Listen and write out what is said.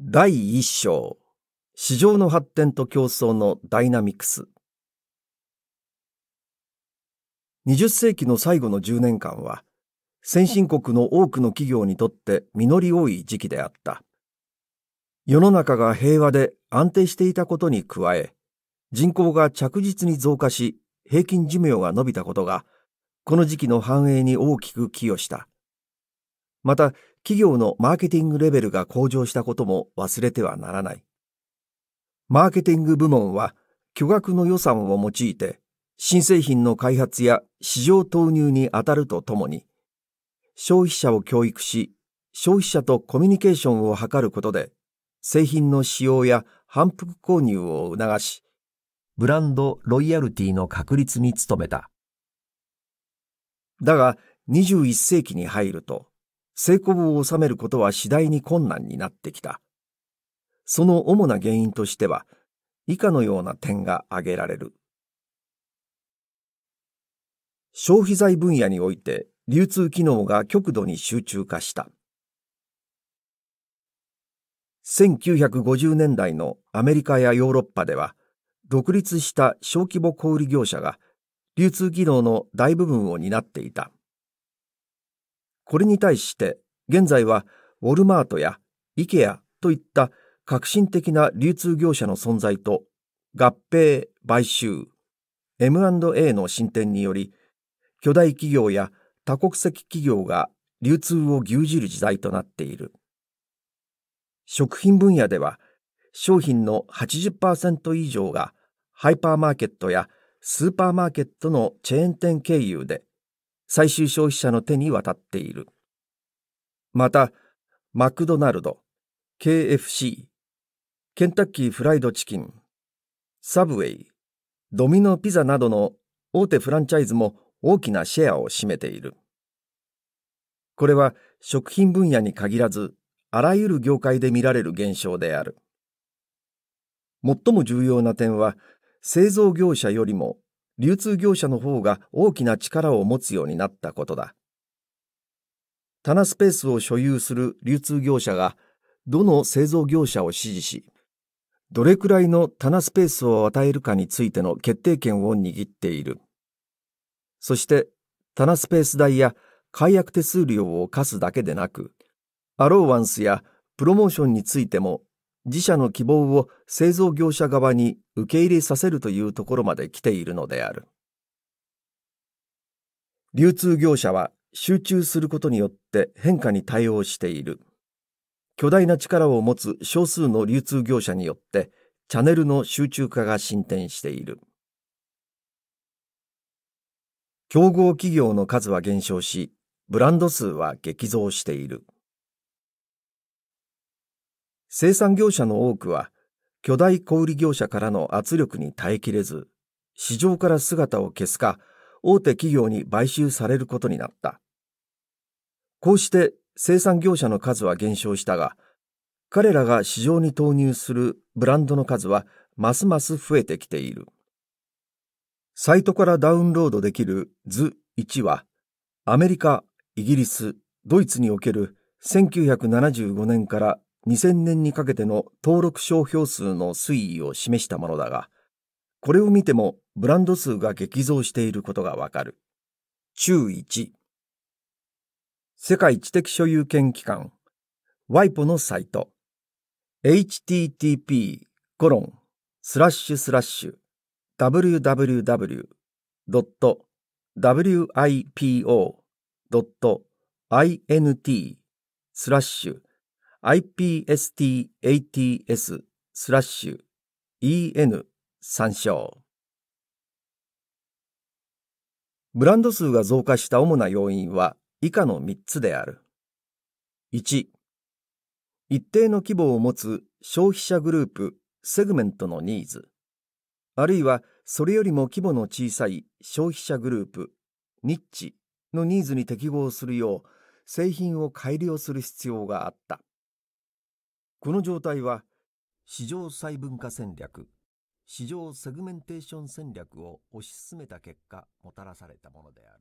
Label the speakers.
Speaker 1: 第一章市場の発展と競争のダイナミクス20世紀の最後の10年間は先進国の多くの企業にとって実り多い時期であった世の中が平和で安定していたことに加え人口が着実に増加し平均寿命が伸びたことがこの時期の繁栄に大きく寄与したまた企業のマーケティングレベルが向上したことも忘れてはならない。マーケティング部門は巨額の予算を用いて新製品の開発や市場投入に当たるとともに消費者を教育し消費者とコミュニケーションを図ることで製品の使用や反復購入を促しブランドロイヤルティの確立に努めただが21世紀に入ると成功を収めることは次第に困難になってきた。その主な原因としては、以下のような点が挙げられる。消費財分野において流通機能が極度に集中化した。1950年代のアメリカやヨーロッパでは、独立した小規模小売業者が流通機能の大部分を担っていた。これに対して現在はウォルマートやイケアといった革新的な流通業者の存在と合併、買収、M&A の進展により巨大企業や多国籍企業が流通を牛耳る時代となっている。食品分野では商品の80%以上がハイパーマーケットやスーパーマーケットのチェーン店経由で最終消費者の手に渡っている。また、マクドナルド、KFC、ケンタッキーフライドチキン、サブウェイ、ドミノピザなどの大手フランチャイズも大きなシェアを占めている。これは食品分野に限らず、あらゆる業界で見られる現象である。最も重要な点は、製造業者よりも流通業者の方が大きな力を持つようになったことだ。棚スペースを所有する流通業者がどの製造業者を支持し、どれくらいの棚スペースを与えるかについての決定権を握っている。そして、棚スペース代や解約手数料を課すだけでなく、アローワンスやプロモーションについても自社の希望を製造業者側に受け入れさせるというところまで来ているのである。流通業者は集中することによって変化に対応している。巨大な力を持つ少数の流通業者によってチャネルの集中化が進展している。競合企業の数は減少し、ブランド数は激増している。生産業者の多くは、巨大小売業者からの圧力に耐えきれず、市場から姿を消すか、大手企業に買収されることになった。こうして生産業者の数は減少したが、彼らが市場に投入するブランドの数はますます増えてきている。サイトからダウンロードできる図1は、アメリカ、イギリス、ドイツにおける1975年から2000年にかけての登録商標数の推移を示したものだが、これを見てもブランド数が激増していることがわかる。中1世界知的所有権機関ワイポのサイト http コロンスラッシュスラッシュ www.wipo.int スラッシュ IPST-ATS スラッシュ EN 参照ブランド数が増加した主な要因は以下の3つである。1、一定の規模を持つ消費者グループ、セグメントのニーズ、あるいはそれよりも規模の小さい消費者グループ、ニッチのニーズに適合するよう製品を改良する必要があった。この状態は市場細分化戦略、市場セグメンテーション戦略を推し進めた結果もたらされたものである。